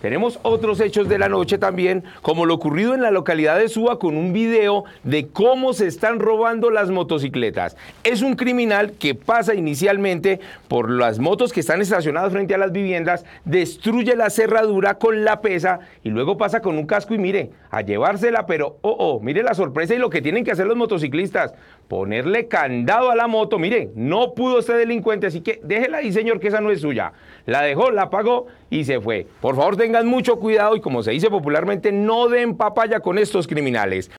Tenemos otros hechos de la noche también, como lo ocurrido en la localidad de Suba con un video de cómo se están robando las motocicletas. Es un criminal que pasa inicialmente por las motos que están estacionadas frente a las viviendas, destruye la cerradura con la pesa y luego pasa con un casco y mire, a llevársela, pero oh, oh, mire la sorpresa y lo que tienen que hacer los motociclistas, ponerle candado a la moto, mire, no pudo ser este delincuente, así que déjela ahí señor que esa no es suya. La dejó, la pagó y se fue. Por favor, tengan mucho cuidado y como se dice popularmente, no den papaya con estos criminales.